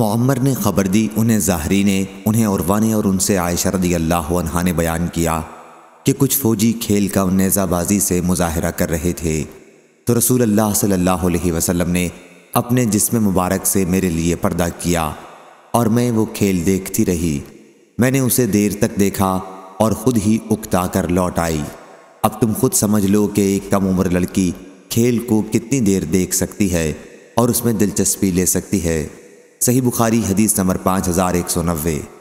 मम्मर ने खबर दी उन्हें ज़ाहरी ने उन्हें औरवा ने और उनसे आयशा रदी अल्लाह ने बयान किया कि कुछ फ़ौजी खेल का नेज़ाबाजी से मुजाहरा कर रहे थे तो रसूल अल्लाह सल्लल्लाहु अलैहि वसल्लम ने अपने जिसम मुबारक से मेरे लिए पर्दा किया और मैं वो खेल देखती रही मैंने उसे देर तक देखा और ख़ुद ही उकता कर लौट आई अब तुम खुद समझ लो कि एक कम उम्र लड़की खेल को कितनी देर देख सकती है और उसमें दिलचस्पी ले सकती है सही बुखारी हदीस नंबर पाँच हज़ार एक सौ नब्बे